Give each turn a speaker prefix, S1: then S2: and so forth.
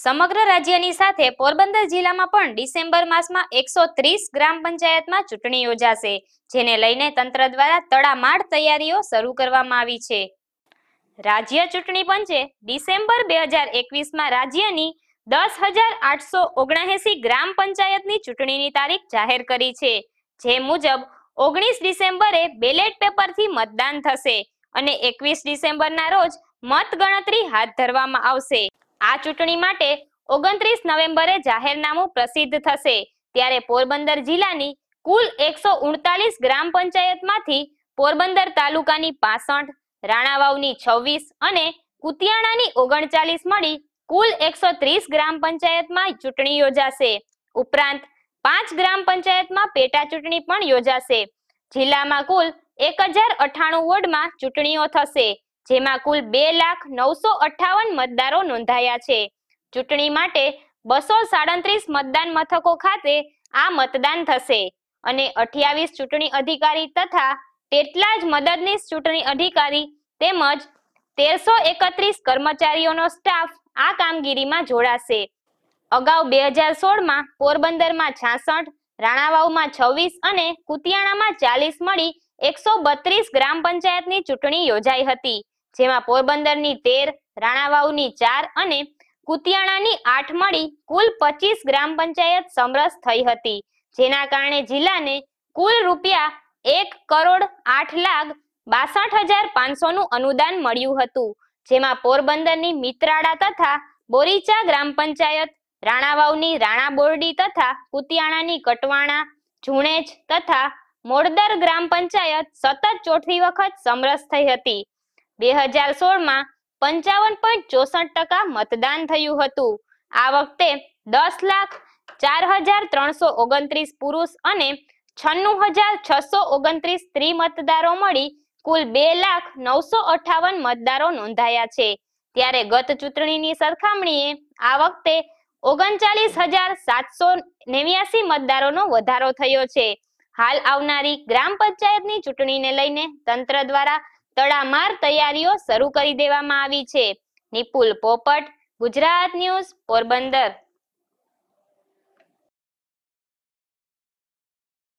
S1: સમગ્ર રાજ્યની સાથે પોરબંદર જિલ્લામાં પણ ડિસેમ્બર માસમાં એકસો ત્રીસ ગ્રામ પંચાયતમાં ચૂંટણી યોજાશે જેને લઈને તંત્ર દ્વારા તડામાર તૈયારીઓ શરૂ કરવામાં આવી છે રાજ્ય ચૂંટણી પંચે ડિસેમ્બર બે હજાર એકવીસમાં રાજ્યની દસ હજાર આઠસો ઓગણએસી ગ્રામ પંચાયતની ચૂંટણીની તારીખ જાહેર કરી છે જે મુજબ ઓગણીસ ડિસેમ્બરે બેલેટ પેપરથી મતદાન થશે અને એકવીસ ડિસેમ્બરના રોજ મત ગણતરી હાથ ધરવામાં આવશે આ ચૂંટણી માટે ઓગણત્રીસ નવેમ્બરે જાહેરનામું પ્રસિદ્ધ થશે ત્યારે પોરબંદર જિલ્લાની કુલ એકસો ઉડતાલીસ ગ્રામ પંચાયતમાંથી પોરબંદર તાલુકાની પાસઠ રાણાવાવની છવ્વીસ અને કુતિયાણાની ઓગણચાલીસ મળી કુલ એકસો ત્રીસ ગ્રામ પંચાયતમાં ચૂંટણી યોજાશે ઉપરાંત પાંચ ગ્રામ પંચાયતમાં પેટા ચૂંટણી પણ યોજાશે જિલ્લામાં કુલ એક હજાર અઠાણું વોર્ડમાં ચૂંટણીઓ થશે જેમાં કુલ બે લાખ નવસો અઠાવન મતદારો નોંધાયા છે ચૂંટણી માટે બસો સાડત્રીસ મતદાન મથકો ખાતે આ મતદાન થશે અને અઠ્યાવીસ ચૂંટણી અધિકારી તથા તેટલા જ મદદનીશ ચૂંટણી અધિકારી તેમજ તેરસો એકત્રીસ કર્મચારીઓનો સ્ટાફ આ કામગીરીમાં જોડાશે અગાઉ બે હજાર સોળમાં પોરબંદરમાં છાસઠ રાણાવાવમાં છવ્વીસ અને કુતિયાણામાં ચાલીસ મળી એકસો બત્રીસ ગ્રામ પંચાયતની ચૂંટણી યોજાઈ હતી જેમાં પોરબંદરની તેર રાણાવાવની ચાર અને કુતિયાણાની આઠ મળી કુલ પચીસ ગ્રામ પંચાયત સમરસ થઈ હતી જેના કારણે જિલ્લાને કુલ રૂપિયા એક કરોડ આઠ લાખ બાસઠ હજાર પાંચસોનું અનુદાન મળ્યું હતું જેમાં પોરબંદરની મિત્રાળા તથા બોરીચા ગ્રામ પંચાયત રાણાવાવની રાણા બોરડી તથા કુતિયાણાની કટવાણા જુણેજ તથા મોડદર ગ્રામ પંચાયત સતત ચોથી વખત સમરસ થઈ હતી બે હજાર સોળમાં પંચાવન પોઈન્ટ ચોસઠ ટકા મતદાન થયું હતું આ વખતે દસ લાખ ચાર હજાર ત્રણસો ઓગણત્રીસ પુરુષ અને છન્નું હજાર છસો ઓગણત્રીસ સ્ત્રી મતદારો મળી કુલ બે લાખ નવસો અઠાવન મતદારો નોંધાયા છે ત્યારે ગત ચૂંટણીની સરખામણીએ આ વખતે ઓગણચાલીસ હજાર સાતસો નેવ્યાસી મતદારોનો વધારો થયો છે હાલ આવનારી ગ્રામ પંચાયતની ચૂંટણીને લઈને તંત્ર દ્વારા તડામાર તૈયારીઓ શરૂ કરી દેવામાં આવી છે નિપુલ પોપટ ગુજરાત ન્યૂઝ પોરબંદર